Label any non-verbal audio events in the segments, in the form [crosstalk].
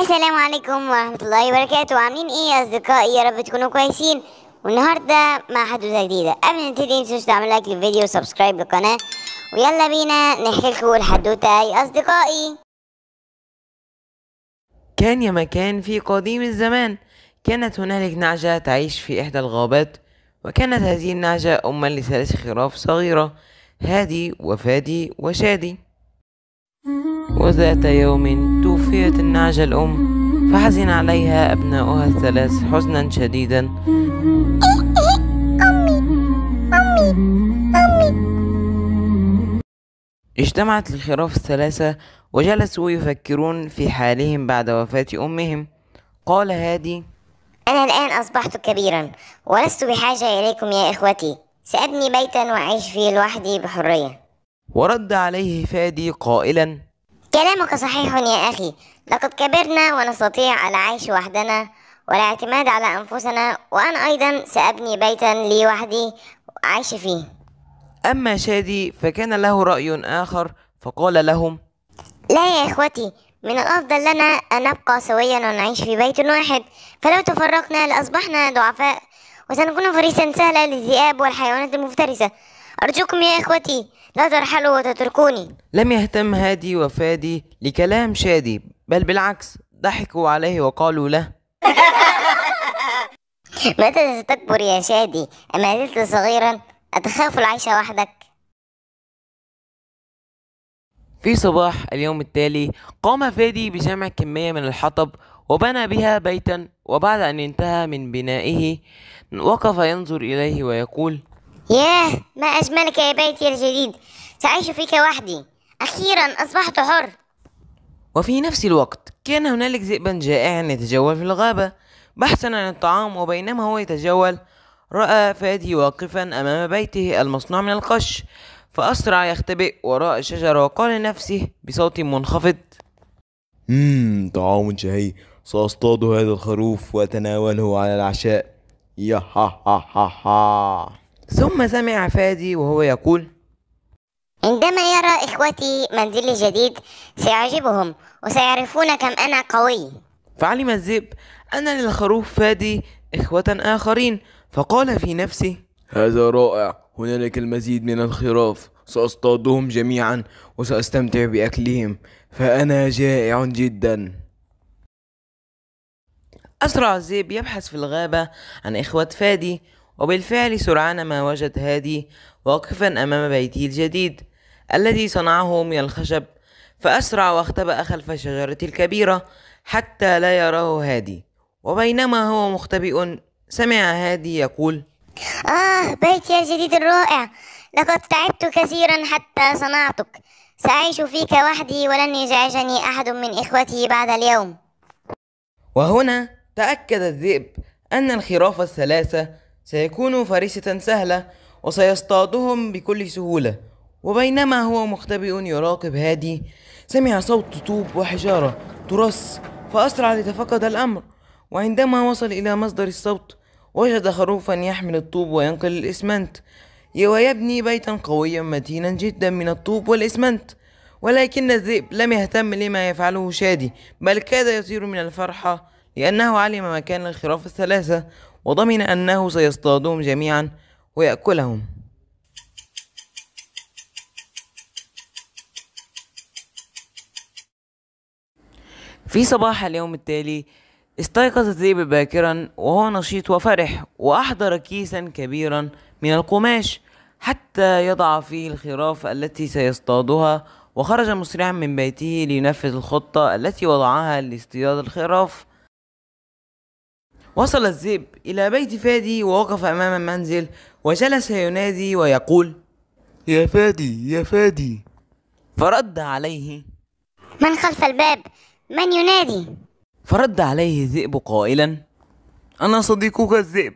السلام عليكم ورحمة الله وبركاته عاملين ايه يا اصدقائي يا رب تكونوا كويسين والنهاردة مع حدوثة جديدة قبل ما نبتدي متنسوش تعمل لايك للفيديو وسبسكرايب للقناة ويلا بينا نحكيلكوا الحدوتة يا اصدقائي كان يا مكان في قديم الزمان كانت هنالك نعجة تعيش في احدى الغابات وكانت هذه النعجة أما لثلاث خراف صغيرة هادي وفادي وشادي وذات يوم توفيت النعجة الأم فحزن عليها أبناؤها الثلاث حزنا شديدا اجتمعت الخراف الثلاثة وجلسوا يفكرون في حالهم بعد وفاة أمهم قال هادي أنا الآن أصبحت كبيرا ولست بحاجة إليكم يا إخوتي سأبني بيتا وأعيش فيه لوحدي بحرية ورد عليه فادي قائلا كلامك صحيح يا أخي لقد كبرنا ونستطيع العيش وحدنا والاعتماد على أنفسنا وأنا أيضا سأبني بيتا لي وحدي أعيش فيه أما شادي فكان له رأي آخر فقال لهم لا يا إخوتي من الأفضل لنا أن نبقى سويا ونعيش في بيت واحد فلو تفرقنا لأصبحنا ضعفاء وسنكون فريسا سهلا للذئاب والحيوانات المفترسة أرجوكم يا إخوتي لا ترحلوا وتتركوني لم يهتم هادي وفادي لكلام شادي بل بالعكس ضحكوا عليه وقالوا له [laughs] متى ستكبر يا شادي أما زلت صغيرا أتخاف العيش وحدك في صباح اليوم التالي قام فادي بجمع كمية من الحطب وبنى بها بيتا وبعد أن انتهى من بنائه وقف ينظر إليه ويقول ياه ما أجملك يا بيتي الجديد سأعيش فيك وحدي أخيرا أصبحت حر وفي نفس الوقت كان هنالك ذئبا جائعا يتجول في الغابة بحثا عن الطعام وبينما هو يتجول رأى فادي واقفا أمام بيته المصنوع من القش فأسرع يختبئ وراء الشجرة وقال لنفسه بصوت منخفض مم طعام شهي سأصطاد هذا الخروف وأتناوله على العشاء يا ها ها ها ها ثم سمع فادي وهو يقول عندما يرى إخوتي منزلي الجديد سيعجبهم وسيعرفون كم أنا قوي فعلم الذئب أن للخروف فادي إخوة آخرين فقال في نفسه هذا رائع هنالك المزيد من الخراف سأصطادهم جميعا وسأستمتع بأكلهم فأنا جائع جدا أسرع الذئب يبحث في الغابة عن إخوة فادي وبالفعل سرعان ما وجد هادي واقفا أمام بيته الجديد الذي صنعه من الخشب فأسرع واختبأ خلف الشجرة الكبيرة حتى لا يراه هادي وبينما هو مختبئ سمع هادي يقول آه بيتي الجديد الرائع لقد تعبت كثيرا حتى صنعتك سأعيش فيك وحدي ولن يزعجني أحد من إخوتي بعد اليوم وهنا تأكد الذئب أن الخرافة الثلاثة سيكون فريسة سهلة وسيصطادهم بكل سهولة وبينما هو مختبئ يراقب هادي سمع صوت طوب وحجارة ترص فأسرع لتفقد الأمر وعندما وصل إلى مصدر الصوت وجد خروفا يحمل الطوب وينقل الإسمنت ويبني بيتا قويا متينا جدا من الطوب والإسمنت ولكن الذئب لم يهتم لما يفعله شادي بل كاد يطير من الفرحة لأنه علم مكان الخراف الثلاثة وضمن أنه سيصطادهم جميعا ويأكلهم في صباح اليوم التالي استيقظ الذئب باكرا وهو نشيط وفرح وأحضر كيسا كبيرا من القماش حتى يضع فيه الخراف التي سيصطادها وخرج مسرعا من بيته لينفذ الخطة التي وضعها لاصطياد الخراف وصل الذئب إلى بيت فادي ووقف أمام المنزل وجلس ينادي ويقول يا فادي يا فادي فرد عليه من خلف الباب من ينادي فرد عليه الذئب قائلا أنا صديقك الذئب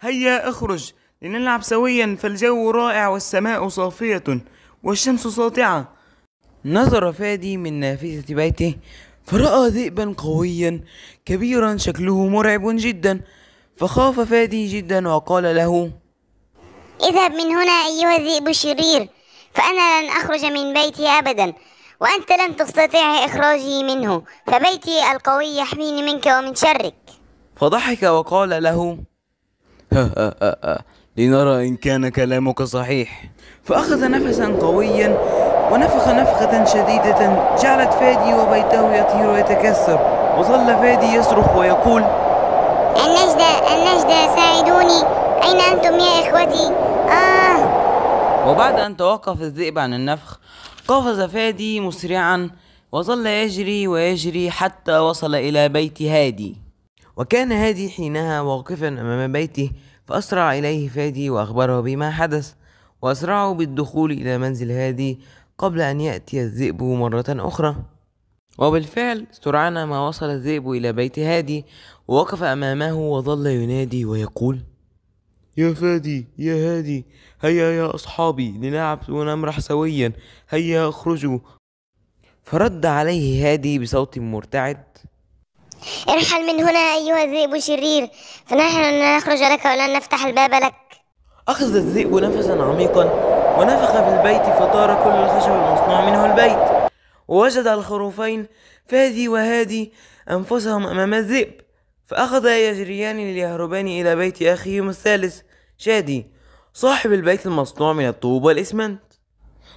هيا اخرج لنلعب سويا فالجو رائع والسماء صافية والشمس ساطعة نظر فادي من نافذة بيته فرأى ذئبا قويا كبيرا شكله مرعب جدا فخاف فادي جدا وقال له اذهب من هنا أيها الذئب الشرير فأنا لن أخرج من بيتي أبدا وأنت لن تستطيع إخراجي منه فبيتي القوي يحميني منك ومن شرك فضحك وقال له ها ها ها ها لنرى إن كان كلامك صحيح فأخذ نفسا قويا ونفخ نفخة شديدة جعلت فادي وبيته يطير ويتكسر وظل فادي يصرخ ويقول النجدة النجدة ساعدوني أين أنتم يا إخوتي آه وبعد أن توقف الذئب عن النفخ قفز فادي مسرعا وظل يجري ويجري حتى وصل إلى بيت هادي وكان هادي حينها واقفا أمام بيته فأسرع إليه فادي وأخبره بما حدث وأسرعوا بالدخول إلى منزل هادي قبل أن يأتي الذئب مرة أخرى وبالفعل سرعان ما وصل الذئب إلى بيت هادي ووقف أمامه وظل ينادي ويقول يا فادي يا هادي هيا يا أصحابي لنلعب ونمرح سويا هيا اخرجوا فرد عليه هادي بصوت مرتعد ارحل من هنا أيها الذئب الشرير فنحن لن نخرج لك ولن نفتح الباب لك أخذ الذئب نفسا عميقا ونفخ في البيت فطار كل الخشب المصنوع منه البيت ووجد الخروفين فادي وهادي أنفسهم أمام الذئب فأخذا يجريان ليهربان إلى بيت أخيهم الثالث شادي صاحب البيت المصنوع من الطوب والإسمنت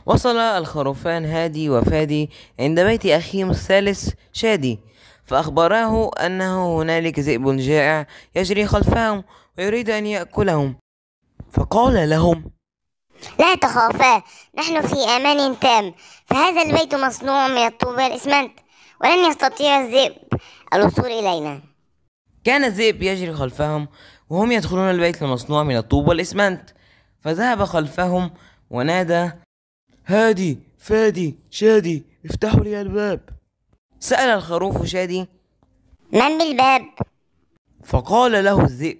وصل الخروفان هادي وفادي عند بيت أخيهم الثالث شادي فأخبراه أنه هنالك ذئب جائع يجري خلفهم ويريد أن يأكلهم فقال لهم لا تخافا نحن في أمان تام فهذا البيت مصنوع من الطوب والإسمنت ولن يستطيع الذئب الوصول إلينا كان الذئب يجري خلفهم وهم يدخلون البيت المصنوع من الطوب والإسمنت فذهب خلفهم ونادى هادي فادي شادي افتحوا لي الباب سأل الخروف شادي من بالباب فقال له الذئب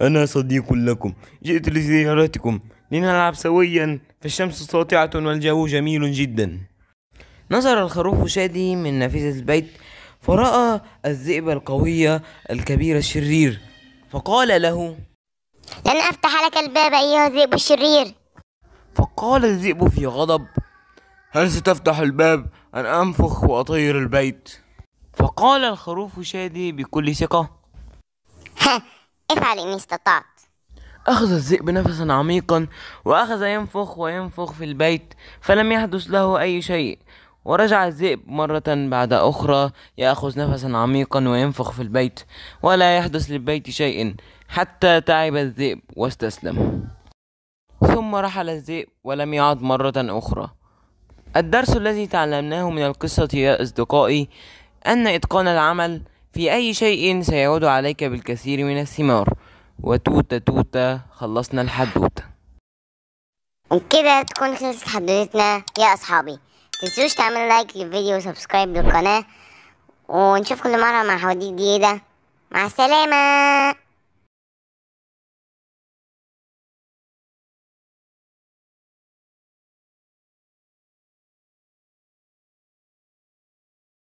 أنا صديق لكم جئت لزيارتكم لنلعب سويا فالشمس ساطعة والجو جميل جدا نظر الخروف شادي من نافذة البيت فرأى الذئب القوية الكبير الشرير فقال له لن أفتح لك الباب أيها الذئب الشرير فقال الذئب في غضب هل ستفتح الباب أن أنفخ وأطير البيت فقال الخروف شادي بكل ثقة ها افعل إن استطعت أخذ الذئب نفسا عميقا وأخذ ينفخ وينفخ في البيت فلم يحدث له أي شيء ورجع الذئب مرة بعد أخرى يأخذ نفسا عميقا وينفخ في البيت ولا يحدث للبيت شيء حتى تعب الذئب واستسلم ثم رحل الذئب ولم يعد مرة أخرى الدرس الذي تعلمناه من القصة يا أصدقائي أن إتقان العمل في أي شيء سيعود عليك بالكثير من الثمار وتوتة توتة خلصنا الحدوتة وبكده تكون خلصت حدوتتنا يا أصحابي تنسوش تعملوا لايك للفيديو وسبسكرايب للقناة ونشوفكم كل مرة مع حواديت جديدة مع السلامة